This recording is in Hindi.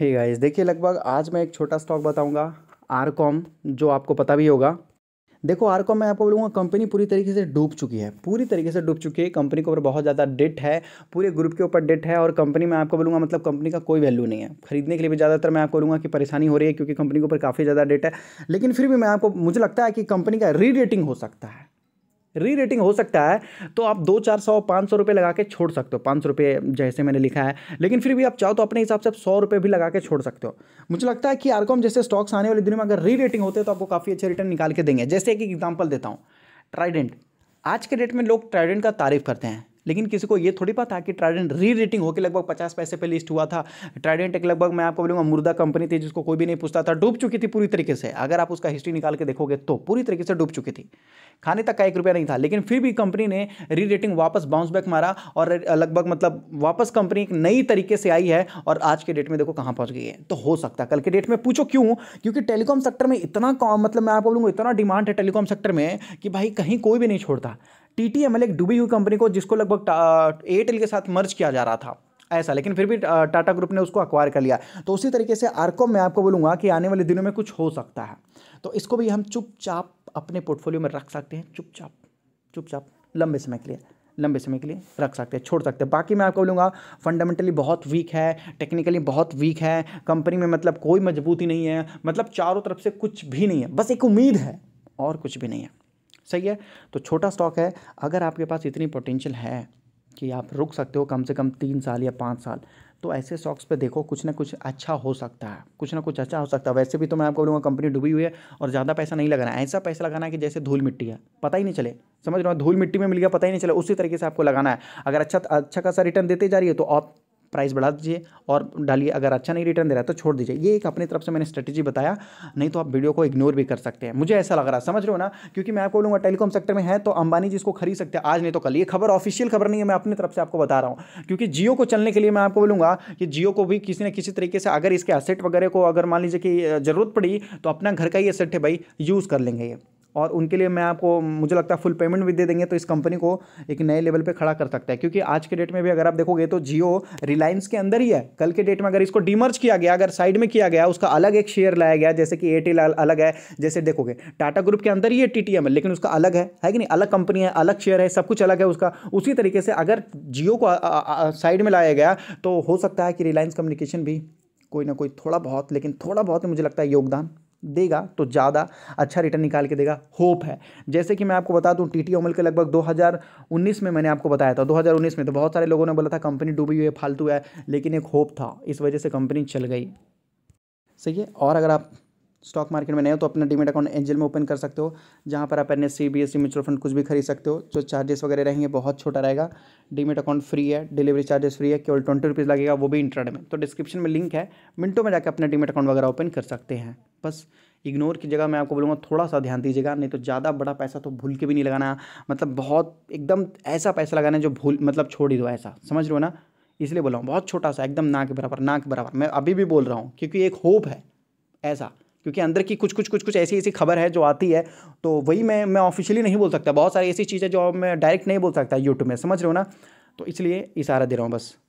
हे गाइस देखिए लगभग आज मैं एक छोटा स्टॉक बताऊंगा आरकॉम जो आपको पता भी होगा देखो आरकॉम मैं आपको बोलूँगा कंपनी पूरी तरीके से डूब चुकी है पूरी तरीके से डूब चुकी है कंपनी के ऊपर बहुत ज़्यादा डेट है पूरे ग्रुप के ऊपर डेट है और कंपनी में आपको बोलूँगा मतलब कंपनी का कोई वैल्यू नहीं है खरीदने के लिए भी ज़्यादातर मैं आपको बोलूँगा कि परेशानी हो रही है क्योंकि कंपनी के ऊपर काफ़ी ज़्यादा डेट है लेकिन फिर भी मैं आपको मुझे लगता है कि कंपनी का री रेटिंग हो सकता है री रेटिंग हो सकता है तो आप दो चार सौ पाँच सौ रुपये लगा के छोड़ सकते हो पाँच सौ रुपये जैसे मैंने लिखा है लेकिन फिर भी आप चाहो तो अपने हिसाब से आप सौ रुपये भी लगा के छोड़ सकते हो मुझे लगता है कि आरकॉम जैसे स्टॉक्स आने वाले दिनों में अगर री रेटिंग होते तो आपको काफ़ी अच्छे रिटर्न निकाल के देंगे जैसे एक एग्जाम्पल देता हूँ ट्राइडेंट आज के डेट में लोग ट्राइडेंट का तारीफ करते हैं लेकिन किसी को ये थोड़ी पता कि ट्राइडेंट री रेटिंग होकर लगभग पचास पैसे पे लिस्ट हुआ था ट्राइडेंट एक लगभग मैं आपको बोलूँगा मुर्दा कंपनी थी जिसको कोई भी नहीं पूछता था डूब चुकी थी पूरी तरीके से अगर आप उसका हिस्ट्री निकाल के देखोगे तो पूरी तरीके से डूब चुकी थी खाने तक का एक रुपया नहीं था लेकिन फिर भी कंपनी ने री रेटिंग वापस बाउंस बैक मारा और लगभग मतलब वापस कंपनी एक नई तरीके से आई है और आज के डेट में देखो कहाँ पहुँच गई है तो हो सकता है कल के डेट में पूछो क्यों क्योंकि टेलीकॉम सेक्टर में इतना मतलब मैं आपको बोलूँगा इतना डिमांड है टेलीकॉम सेक्टर में कि भाई कहीं कोई भी नहीं छोड़ता टी टी एम एल एक डूबी हुई कंपनी को जिसको लगभग एयरटेल के साथ मर्ज किया जा रहा था ऐसा लेकिन फिर भी टाटा ग्रुप ने उसको अक्वायर कर लिया तो उसी तरीके से आरकॉम मैं आपको बोलूँगा कि आने वाले दिनों में कुछ हो सकता है तो इसको भी हम चुपचाप अपने पोर्टफोलियो में रख सकते हैं चुपचाप चुपचाप लंबे समय के लिए लंबे समय के लिए रख सकते हैं छोड़ सकते हैं बाकी मैं आपको बोलूँगा फंडामेंटली बहुत वीक है टेक्निकली बहुत वीक है कंपनी में मतलब कोई मजबूती नहीं है मतलब चारों तरफ से कुछ भी नहीं है बस एक उम्मीद है और कुछ भी नहीं है सही है तो छोटा स्टॉक है अगर आपके पास इतनी पोटेंशियल है कि आप रुक सकते हो कम से कम तीन साल या पाँच साल तो ऐसे स्टॉक्स पे देखो कुछ ना कुछ अच्छा हो सकता है कुछ ना कुछ अच्छा हो सकता है वैसे भी तो मैं आपको बोलूँगा कंपनी डूबी हुई है और ज़्यादा पैसा नहीं लगाना है ऐसा पैसा लगाना है कि जैसे धूल मिट्टी है पता ही नहीं चले समझ रहा हूँ धूल मिट्टी में मिल गया पता ही नहीं चले उसी तरीके से आपको लगाना है अगर अच्छा अच्छा खासा रिटर्न देते जा रही है तो आप प्राइस बढ़ा दीजिए और डालिए अगर अच्छा नहीं रिटर्न दे रहा है तो छोड़ दीजिए ये एक अपनी तरफ से मैंने स्ट्रेटेजी बताया नहीं तो आप वीडियो को इग्नोर भी कर सकते हैं मुझे ऐसा लग रहा है समझ रहे हो ना क्योंकि मैं आपको बोलूँगा टेलीकॉम सेक्टर में है तो अंबानी जिसको खरीद सकते हैं आज नहीं तो कल ये खबर ऑफिशियल खबर नहीं है मैं अपनी तरफ से आपको बता रहा हूँ क्योंकि जियो को चलने के लिए मैं आपको बोलूँगा कि जियो को भी किसी न किसी तरीके से अगर इसके असेट वगैरह को अगर मान लीजिए कि ज़रूरत पड़ी तो अपना घर का ही असेट है भाई यूज़ कर लेंगे ये और उनके लिए मैं आपको मुझे लगता है फुल पेमेंट भी दे देंगे तो इस कंपनी को एक नए लेवल पे खड़ा कर सकता है क्योंकि आज के डेट में भी अगर आप देखोगे तो जियो रिलायंस के अंदर ही है कल के डेट में अगर इसको डीमर्ज किया गया अगर साइड में किया गया उसका अलग एक शेयर लाया गया जैसे कि एयरटेल अलग है जैसे देखोगे टाटा ग्रुप के अंदर ही है टी है लेकिन उसका अलग है है कि नहीं अलग कंपनी है अलग शेयर है सब कुछ अलग है उसका उसी तरीके से अगर जियो को साइड में लाया गया तो हो सकता है कि रिलायंस कम्युनिकेशन भी कोई ना कोई थोड़ा बहुत लेकिन थोड़ा बहुत मुझे लगता है योगदान देगा तो ज़्यादा अच्छा रिटर्न निकाल के देगा होप है जैसे कि मैं आपको बता दूं टी टी ओमल के लगभग 2019 में मैंने आपको बताया था 2019 में तो बहुत सारे लोगों ने बोला था कंपनी डूबी हुई है फालतू है लेकिन एक होप था इस वजह से कंपनी चल गई सही है और अगर आप स्टॉक मार्केट में नहीं हो तो अपना डीमेट अकाउंट एंजल में ओपन कर सकते हो जहाँ पर आप N C B S C mutual fund कुछ भी खरीद सकते हो जो चार्जेस वगैरह रहेंगे बहुत छोटा रहेगा डीमेट अकाउंट फ्री है डिलीवरी चार्जेस फ्री है केवल ट्वेंटी रुपीज़ लगेगा वो भी इंटरनेट में तो डिस्क्रिप्शन में लिंक है मिनटों में जाकर अपना डीमेट अकाउंट वगैरह ओपन कर सकते हैं बस इग्नोर की जगह मैं आपको बोलूँगा थोड़ा सा ध्यान दीजिएगा नहीं तो ज़्यादा बड़ा पैसा तो भूल के भी नहीं लगाना मतलब बहुत एकदम ऐसा पैसा लगाना है जो भूल मतलब छोड़ ही दो ऐसा समझ रहे हो ना इसलिए बोला हूँ बहुत छोटा सा एकदम ना के बराबर ना के बराबर मैं अभी भी बोल रहा हूँ क्योंकि एक होप है ऐसा क्योंकि अंदर की कुछ कुछ कुछ कुछ ऐसी ऐसी खबर है जो आती है तो वही मैं मैं ऑफिशियली नहीं बोल सकता बहुत सारी ऐसी चीज़ें जो मैं डायरेक्ट नहीं बोल सकता यूट्यूब में समझ रहे हो ना तो इसलिए इशारा दे रहा हूँ बस